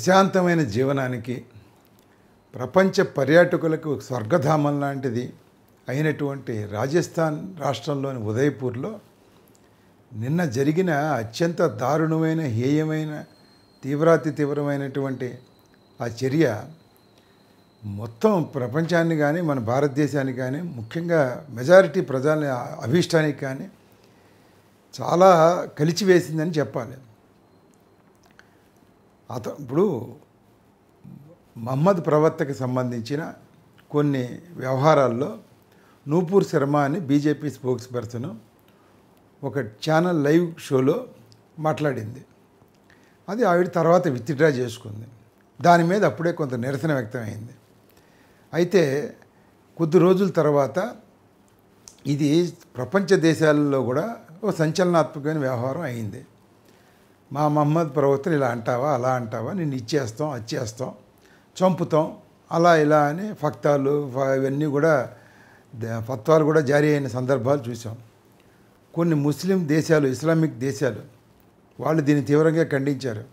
ప్రశాంతమైన జీవనానికి ప్రపంచ పర్యాటకులకు స్వర్గధామం లాంటిది అయినటువంటి రాజస్థాన్ రాష్ట్రంలోని ఉదయపూర్లో నిన్న జరిగిన అత్యంత దారుణమైన హేయమైన తీవ్రాతి తీవ్రమైనటువంటి ఆ చర్య మొత్తం ప్రపంచాన్ని కానీ మన భారతదేశానికి కానీ ముఖ్యంగా మెజారిటీ ప్రజల అభీష్టానికి కానీ చాలా కలిచివేసిందని చెప్పాలి అత ఇప్పుడు మహమ్మద్ ప్రవర్తకి సంబంధించిన కొన్ని వ్యవహారాల్లో నూపూర్ శర్మ అని బీజేపీ స్పోక్స్ పర్సన్ ఒక ఛానల్ లైవ్ షోలో మాట్లాడింది అది ఆవిడ తర్వాత విత్డ్రా చేసుకుంది దాని మీద అప్పుడే కొంత నిరసన వ్యక్తమైంది అయితే కొద్ది రోజుల తర్వాత ఇది ప్రపంచ దేశాలలో కూడా ఒక సంచలనాత్మకమైన వ్యవహారం అయింది మా మహమ్మద్ ప్రవక్తలు ఇలా అంటావా అలా అంటావా నేను ఇచ్చేస్తాం అచ్చేస్తాం చంపుతాం అలా ఇలా అని ఫక్తాలు ఇవన్నీ కూడా ఫత్వాలు కూడా జారీ అయిన సందర్భాలు చూసాం కొన్ని ముస్లిం దేశాలు ఇస్లామిక్ దేశాలు వాళ్ళు దీన్ని తీవ్రంగా ఖండించారు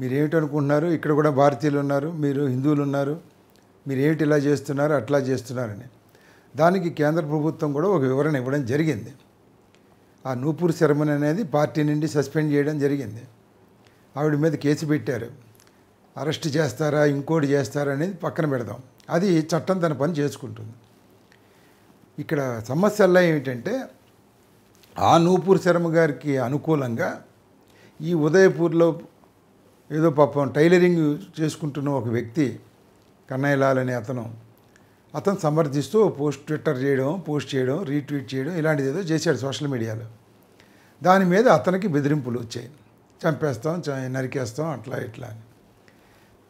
మీరేమిటనుకుంటున్నారు ఇక్కడ కూడా భారతీయులు ఉన్నారు మీరు హిందువులు ఉన్నారు మీరేమిటి ఇలా చేస్తున్నారు అట్లా చేస్తున్నారని దానికి కేంద్ర ప్రభుత్వం కూడా ఒక వివరణ ఇవ్వడం జరిగింది ఆ నూపూర్ శర్మని అనేది పార్టీ నుండి సస్పెండ్ చేయడం జరిగింది ఆవిడ మీద కేసు పెట్టారు అరెస్ట్ చేస్తారా ఇంకోటి చేస్తారా అనేది పక్కన పెడదాం అది చట్టం తన పని చేసుకుంటుంది ఇక్కడ సమస్యల్లో ఏమిటంటే ఆ నూపూర్ శర్మ గారికి అనుకూలంగా ఈ ఉదయపూర్లో ఏదో పాపం టైలరింగ్ చేసుకుంటున్న ఒక వ్యక్తి కన్నయ్యలాల్ అనే అతను అతను సమర్థిస్తూ పోస్ట్ ట్విట్టర్ చేయడం పోస్ట్ చేయడం రీట్వీట్ చేయడం ఇలాంటిది ఏదో చేశాడు సోషల్ మీడియాలో దాని మీద అతనికి బెదిరింపులు వచ్చాయి చంపేస్తాం నరికేస్తాం అట్లా ఇట్లా అని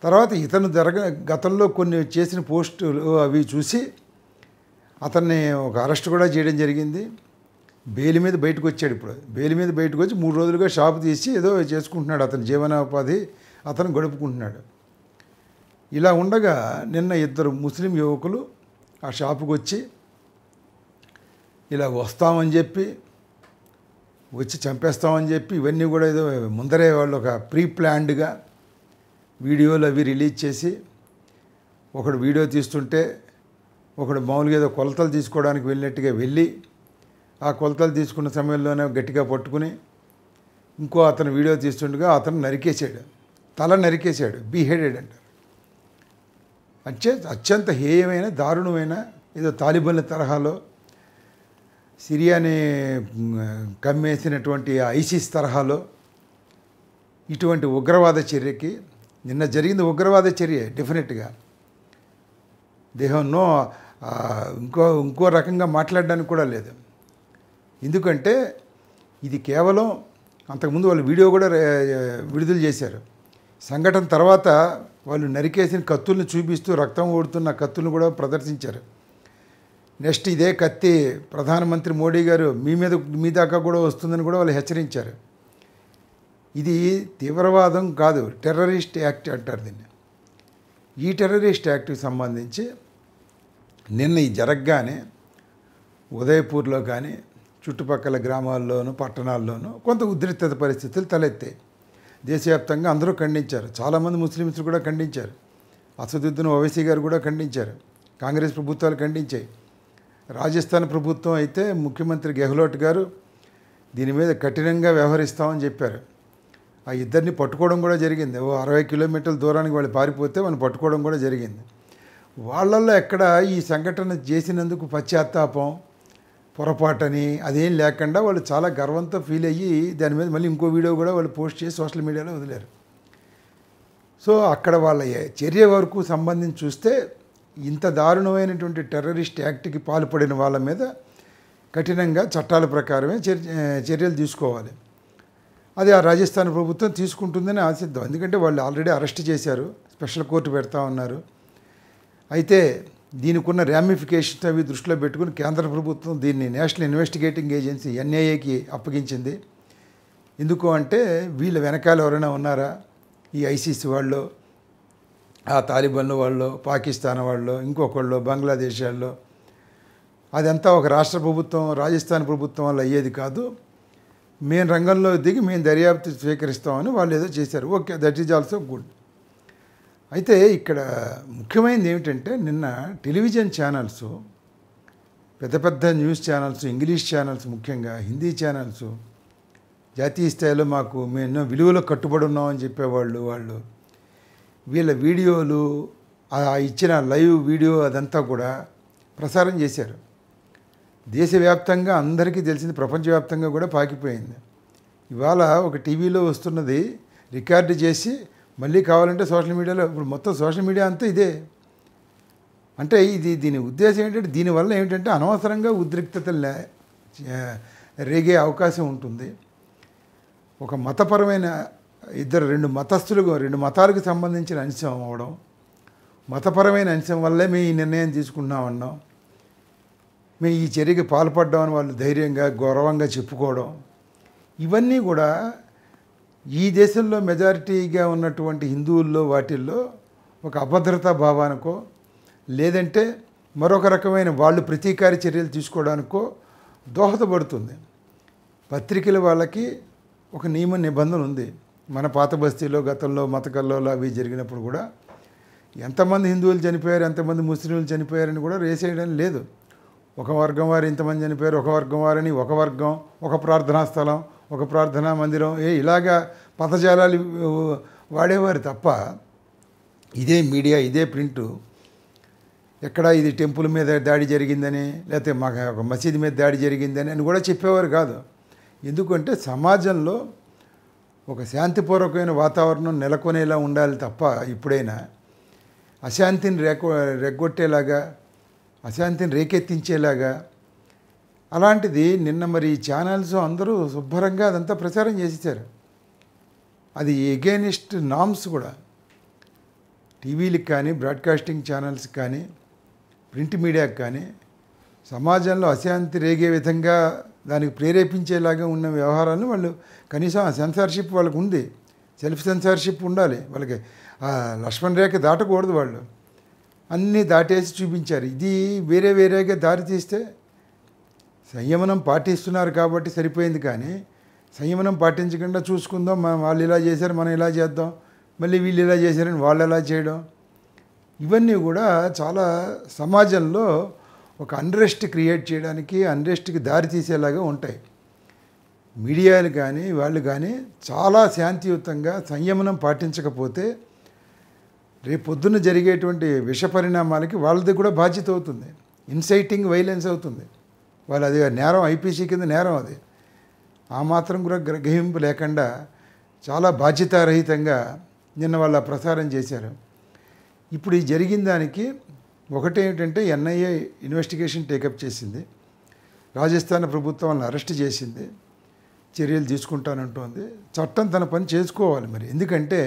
తర్వాత ఇతను జరగ గతంలో కొన్ని చేసిన పోస్టులు అవి చూసి అతన్ని ఒక అరెస్ట్ కూడా చేయడం జరిగింది బెయిలి మీద బయటకు వచ్చాడు ఇప్పుడు బెయిలి మీద బయటకు వచ్చి మూడు రోజులుగా షాప్ తీసి ఏదో చేసుకుంటున్నాడు అతని జీవనోపాధి అతను గడుపుకుంటున్నాడు ఇలా ఉండగా నిన్న ఇద్దరు ముస్లిం యువకులు ఆ షాపుకి వచ్చి ఇలా వస్తామని చెప్పి వచ్చి చంపేస్తామని చెప్పి ఇవన్నీ కూడా ఏదో ముందరే వాళ్ళు ఒక ప్రీ ప్లాన్డ్గా వీడియోలు అవి రిలీజ్ చేసి ఒకడు వీడియో తీస్తుంటే ఒకడు మామూలుగా ఏదో కొలతలు తీసుకోవడానికి వెళ్ళినట్టుగా వెళ్ళి ఆ కొలతలు తీసుకున్న సమయంలోనే గట్టిగా పట్టుకుని ఇంకో అతను వీడియో తీస్తుండగా అతను నరికేశాడు తల నరికేశాడు బీహెడెడ్ అంటారు అత్యంత అత్యంత హేయమైన దారుణమైన ఏదో తాలిబన్ల తరహాలో సిరియాని కమ్మేసినటువంటి ఐసిస్ తరహాలో ఇటువంటి ఉగ్రవాద చర్యకి నిన్న జరిగింది ఉగ్రవాద చర్య డెఫినెట్గా దేహంలో ఇంకో ఇంకో రకంగా మాట్లాడడానికి కూడా లేదు ఎందుకంటే ఇది కేవలం అంతకుముందు వాళ్ళు వీడియో కూడా విడుదల చేశారు సంఘటన తర్వాత వాళ్ళు నరికేసిన కత్తుల్ని చూపిస్తూ రక్తం ఓడుతున్న కత్తులను కూడా ప్రదర్శించారు నెక్స్ట్ ఇదే కత్తి ప్రధానమంత్రి మోడీ గారు మీ మీద మీ దాకా కూడా వస్తుందని కూడా వాళ్ళు హెచ్చరించారు ఇది తీవ్రవాదం కాదు టెర్రరిస్ట్ యాక్ట్ అంటారు దీన్ని ఈ టెర్రరిస్ట్ యాక్ట్కి సంబంధించి నిన్న ఈ జరగగానే ఉదయపూర్లో కానీ చుట్టుపక్కల గ్రామాల్లోనూ పట్టణాల్లోనూ కొంత ఉద్రిక్తత పరిస్థితులు తలెత్తాయి దేశవ్యాప్తంగా అందరూ ఖండించారు చాలామంది ముస్లిమ్స్ కూడా ఖండించారు అసదుద్దీన్ ఓవైసీ గారు కూడా ఖండించారు కాంగ్రెస్ ప్రభుత్వాలు ఖండించాయి రాజస్థాన్ ప్రభుత్వం అయితే ముఖ్యమంత్రి గెహ్లోట్ గారు దీని మీద కఠినంగా వ్యవహరిస్తామని చెప్పారు ఆ ఇద్దరిని పట్టుకోవడం కూడా జరిగింది ఓ అరవై కిలోమీటర్ల దూరానికి వాళ్ళు పారిపోతే మనం పట్టుకోవడం కూడా జరిగింది వాళ్ళల్లో ఎక్కడ ఈ సంఘటన చేసినందుకు పశ్చాత్తాపం పొరపాటని అదేం లేకుండా వాళ్ళు చాలా గర్వంతో ఫీల్ అయ్యి దాని మీద మళ్ళీ ఇంకో వీడియో కూడా వాళ్ళు పోస్ట్ చేసి సోషల్ మీడియాలో వదిలేరు సో అక్కడ వాళ్ళ చర్య వరకు సంబంధించి చూస్తే ఇంత దారుణమైనటువంటి టెర్రరిస్ట్ యాక్ట్కి పాల్పడిన వాళ్ళ మీద కఠినంగా చట్టాల ప్రకారమే చర్యలు తీసుకోవాలి అది ఆ రాజస్థాన్ ప్రభుత్వం తీసుకుంటుందని ఆశిద్దాం ఎందుకంటే వాళ్ళు ఆల్రెడీ అరెస్ట్ చేశారు స్పెషల్ కోర్టు పెడతా ఉన్నారు అయితే దీనికి ఉన్న ర్యామిఫికేషన్స్ అవి దృష్టిలో పెట్టుకుని కేంద్ర ప్రభుత్వం దీన్ని నేషనల్ ఇన్వెస్టిగేటింగ్ ఏజెన్సీ ఎన్ఐఏకి అప్పగించింది ఎందుకు అంటే వీళ్ళ వెనకాల ఎవరైనా ఉన్నారా ఈ ఐసీసీ వాళ్ళు ఆ తాలిబన్లు వాళ్ళు పాకిస్తాన్ వాళ్ళు ఇంకొకళ్ళు బంగ్లాదేశ్ వాళ్ళు అదంతా ఒక రాష్ట్ర ప్రభుత్వం రాజస్థాన్ ప్రభుత్వం వల్ల అయ్యేది కాదు మేము రంగంలో దిగి మేము దర్యాప్తు స్వీకరిస్తామని వాళ్ళు ఏదో చేశారు okay that is also good అయితే ఇక్కడ ముఖ్యమైనది ఏమిటంటే నిన్న టెలివిజన్ ఛానల్స్ పెద్ద పెద్ద న్యూస్ ఛానల్స్ ఇంగ్లీష్ ఛానల్స్ ముఖ్యంగా హిందీ ఛానల్స్ జాతీయ స్థాయిలో మాకు మేము ఎన్నో విలువలో కట్టుబడి ఉన్నామని చెప్పేవాళ్ళు వాళ్ళు వీళ్ళ వీడియోలు ఇచ్చిన లైవ్ వీడియో అదంతా కూడా ప్రసారం చేశారు దేశవ్యాప్తంగా అందరికీ తెలిసింది ప్రపంచవ్యాప్తంగా కూడా పాకిపోయింది ఇవాళ ఒక టీవీలో వస్తున్నది రికార్డు చేసి మళ్ళీ కావాలంటే సోషల్ మీడియాలో ఇప్పుడు మొత్తం సోషల్ మీడియా అంతా ఇదే అంటే ఇది దీని ఉద్దేశం ఏంటంటే దీనివల్ల ఏంటంటే అనవసరంగా ఉద్రిక్తత రేగే అవకాశం ఉంటుంది ఒక మతపరమైన ఇద్దరు రెండు మతస్థులకు రెండు మతాలకు సంబంధించిన అంశం అవ్వడం మతపరమైన అంశం వల్లే మేము ఈ నిర్ణయం తీసుకున్నామన్నాం మేము ఈ చర్యకి అని వాళ్ళు ధైర్యంగా గౌరవంగా చెప్పుకోవడం ఇవన్నీ కూడా ఈ దేశంలో మెజారిటీగా ఉన్నటువంటి హిందువుల్లో వాటిల్లో ఒక అభద్రతా భావానికో లేదంటే మరొక రకమైన వాళ్ళు ప్రతీకార చర్యలు తీసుకోవడానికో దోహదపడుతుంది పత్రికల వాళ్ళకి ఒక నియమ నిబంధన ఉంది మన పాత బస్తీలో గతంలో మతకల్లో అవి జరిగినప్పుడు కూడా ఎంతమంది హిందువులు చనిపోయారు ఎంతమంది ముస్లింలు చనిపోయారని కూడా రేసేయడం లేదు ఒక వర్గం వారు ఇంతమంది చనిపోయారు ఒక వర్గం వారని ఒక వర్గం ఒక ప్రార్థనా స్థలం ఒక ప్రార్థనా మందిరం ఏ ఇలాగా పథజాలాలు వాడేవారు తప్ప ఇదే మీడియా ఇదే ప్రింటు ఎక్కడ ఇది టెంపుల్ మీద దాడి జరిగిందని లేకపోతే మాకు ఒక మసీదు మీద దాడి జరిగిందని అని కూడా చెప్పేవారు కాదు ఎందుకంటే సమాజంలో ఒక శాంతిపూర్వకమైన వాతావరణం నెలకొనేలా ఉండాలి తప్ప ఇప్పుడైనా అశాంతిని రేకొ రెగ్గొట్టేలాగా అశాంతిని రేకెత్తించేలాగా అలాంటిది నిన్న మరి ఛానల్స్ అందరూ శుభ్రంగా అదంతా ప్రచారం చేసేసారు అది ఎగెనిస్ట్ నామ్స్ కూడా టీవీలకు కానీ బ్రాడ్కాస్టింగ్ ఛానల్స్ కానీ ప్రింట్ మీడియాకి కానీ సమాజంలో అశాంతి రేగే విధంగా దానికి ప్రేరేపించేలాగా ఉన్న వ్యవహారాలను వాళ్ళు కనీసం ఆ సెన్సార్షిప్ వాళ్ళకు ఉంది సెల్ఫ్ సెన్సార్షిప్ ఉండాలి వాళ్ళకి ఆ లక్ష్మణ రేఖ దాటకూడదు వాళ్ళు అన్నీ దాటేసి చూపించారు ఇది వేరే వేరేగా దారి తీస్తే సంయమనం పాటిస్తున్నారు కాబట్టి సరిపోయింది కానీ సంయమనం పాటించకుండా చూసుకుందాం మనం వాళ్ళు ఇలా చేశారు మనం ఇలా చేద్దాం మళ్ళీ వీళ్ళు ఇలా చేశారని వాళ్ళు ఎలా చేయడం ఇవన్నీ కూడా చాలా సమాజంలో ఒక అన్రెస్ట్ క్రియేట్ చేయడానికి అన్రెస్ట్కి దారి తీసేలాగా ఉంటాయి మీడియాలు కానీ వాళ్ళు కానీ చాలా శాంతియుతంగా సంయమనం పాటించకపోతే రేపొద్దున జరిగేటువంటి విష పరిణామాలకి వాళ్ళది కూడా బాధ్యత అవుతుంది ఇన్సైటింగ్ వైలెన్స్ అవుతుంది వాళ్ళు అది నేరం ఐపీసీ కింద నేరం అది ఆ మాత్రం కూడా గ్రహింపు లేకుండా చాలా బాధ్యతారహితంగా నిన్న వాళ్ళు ప్రసారం చేశారు ఇప్పుడు ఈ జరిగిన దానికి ఒకటి ఏమిటంటే ఎన్ఐఏ ఇన్వెస్టిగేషన్ టేకప్ చేసింది రాజస్థాన్ ప్రభుత్వాన్ని అరెస్ట్ చేసింది చర్యలు తీసుకుంటానంటోంది చట్టం తన పని చేసుకోవాలి మరి ఎందుకంటే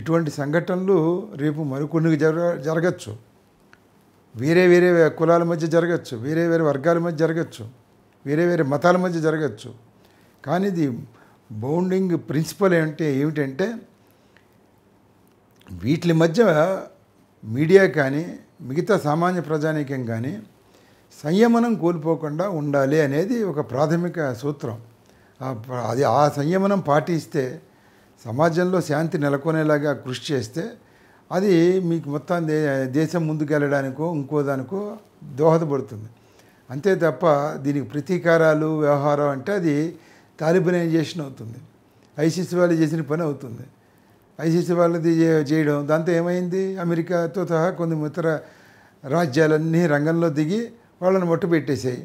ఇటువంటి సంఘటనలు రేపు మరికొన్ని జరగ జరగచ్చు వేరే వేరే కులాల మధ్య జరగచ్చు వేరే వేరే వర్గాల మధ్య జరగచ్చు వేరే వేరే మతాల మధ్య జరగచ్చు కానీ ఇది బౌండింగ్ ప్రిన్సిపల్ ఏంటి ఏమిటంటే వీటి మధ్య మీడియా కానీ మిగతా సామాన్య ప్రజానీకం కానీ సంయమనం కోల్పోకుండా ఉండాలి అనేది ఒక ప్రాథమిక సూత్రం అది ఆ సంయమనం పాటిస్తే సమాజంలో శాంతి నెలకొనేలాగా కృషి చేస్తే అది మీకు మొత్తం దేశం ముందుకెళ్ళడానికో ఇంకో దానికో దోహదపడుతుంది అంతే తప్ప దీనికి ప్రతీకారాలు వ్యవహారం అంటే అది తాలిబనైజేషన్ అవుతుంది ఐసీసీ వాళ్ళు చేసిన పని అవుతుంది ఐసీసీ వాళ్ళది చేయడం దాంతో ఏమైంది అమెరికాతో సహా కొన్ని ఇతర రాజ్యాలన్నీ రంగంలో దిగి వాళ్ళని మట్టు పెట్టేశాయి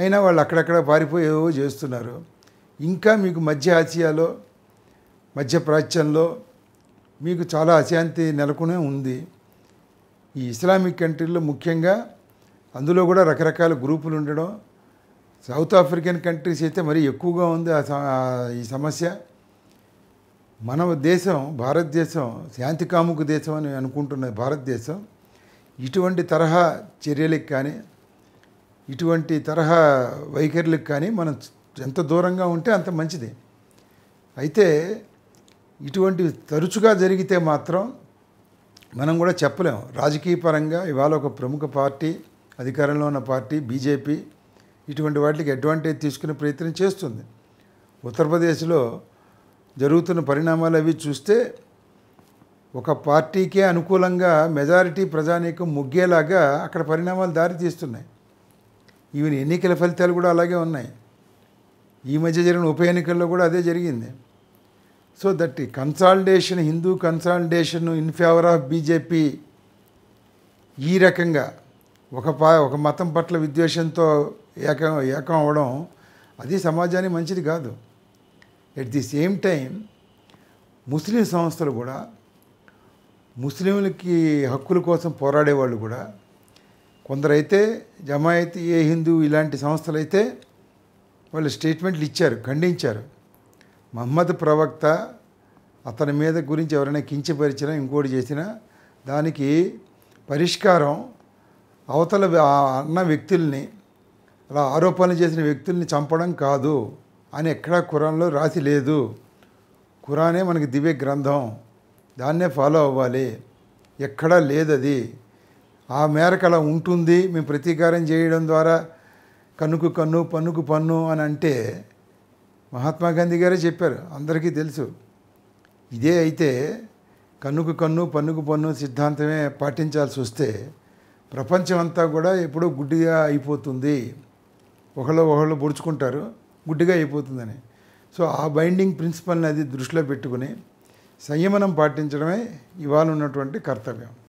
అయినా వాళ్ళు అక్కడక్కడ పారిపోయేవో చేస్తున్నారు ఇంకా మీకు మధ్య ఆసియాలో మధ్య ప్రాచ్యంలో మీకు చాలా అశాంతి నెలకొనే ఉంది ఈ ఇస్లామిక్ కంట్రీల్లో ముఖ్యంగా అందులో కూడా రకరకాల గ్రూపులు ఉండడం సౌత్ ఆఫ్రికన్ కంట్రీస్ అయితే మరీ ఎక్కువగా ఉంది ఆ ఈ సమస్య మన దేశం భారతదేశం శాంతి దేశం అని అనుకుంటున్న భారతదేశం ఇటువంటి తరహా చర్యలకు కానీ ఇటువంటి తరహా వైఖరులకు కానీ మనం ఎంత దూరంగా ఉంటే అంత మంచిది అయితే ఇటువంటి తరచుగా జరిగితే మాత్రం మనం కూడా చెప్పలేము రాజకీయ పరంగా ఇవాళ ఒక ప్రముఖ పార్టీ అధికారంలో ఉన్న పార్టీ బీజేపీ ఇటువంటి వాటికి అడ్వాంటేజ్ తీసుకునే ప్రయత్నం చేస్తుంది ఉత్తరప్రదేశ్లో జరుగుతున్న పరిణామాలు అవి చూస్తే ఒక పార్టీకే అనుకూలంగా మెజారిటీ ప్రజానీకం ముగ్గేలాగా అక్కడ పరిణామాలు దారి తీస్తున్నాయి ఈవెన్ ఎన్నికల ఫలితాలు కూడా అలాగే ఉన్నాయి ఈ మధ్య జరిగిన ఉప ఎన్నికల్లో కూడా అదే జరిగింది so that consolidation Hindu consolidation in favour of BJP ఈ రకంగా ఒక పా ఒక మతం పట్ల విద్వేషంతో ఏకం ఏకం అవ్వడం అది సమాజానికి మంచిది కాదు ఎట్ ది సేమ్ టైం ముస్లిం సంస్థలు కూడా ముస్లింలకి హక్కుల కోసం పోరాడే వాళ్ళు కూడా కొందరైతే జమాయత్ ఏ హిందూ ఇలాంటి సంస్థలు అయితే వాళ్ళు స్టేట్మెంట్లు ఇచ్చారు ఖండించారు మహమ్మద్ ప్రవక్త అతని మీద గురించి ఎవరైనా కించపరిచినా ఇంకోటి చేసినా దానికి పరిష్కారం అవతల అన్న వ్యక్తుల్ని అలా ఆరోపణలు చేసిన వ్యక్తుల్ని చంపడం కాదు అని ఎక్కడా కురాన్లో రాసి లేదు కురానే మనకి దివ్య గ్రంథం దాన్నే ఫాలో అవ్వాలి ఎక్కడా లేదు అది ఆ మేరకు అలా ఉంటుంది మేము ప్రతీకారం చేయడం ద్వారా కన్నుకు కన్ను పన్నుకు పన్ను అని అంటే మహాత్మా గాంధీ గారే చెప్పారు అందరికీ తెలుసు ఇదే అయితే కన్నుకు కన్ను పన్నుకు పన్ను సిద్ధాంతమే పాటించాల్సి వస్తే ప్రపంచం అంతా కూడా ఎప్పుడూ గుడ్డిగా అయిపోతుంది ఒకళ్ళు ఒకళ్ళు పొడుచుకుంటారు గుడ్డిగా అయిపోతుందని సో ఆ బైండింగ్ ప్రిన్సిపల్ని అది దృష్టిలో పెట్టుకుని సంయమనం పాటించడమే ఇవాళ ఉన్నటువంటి కర్తవ్యం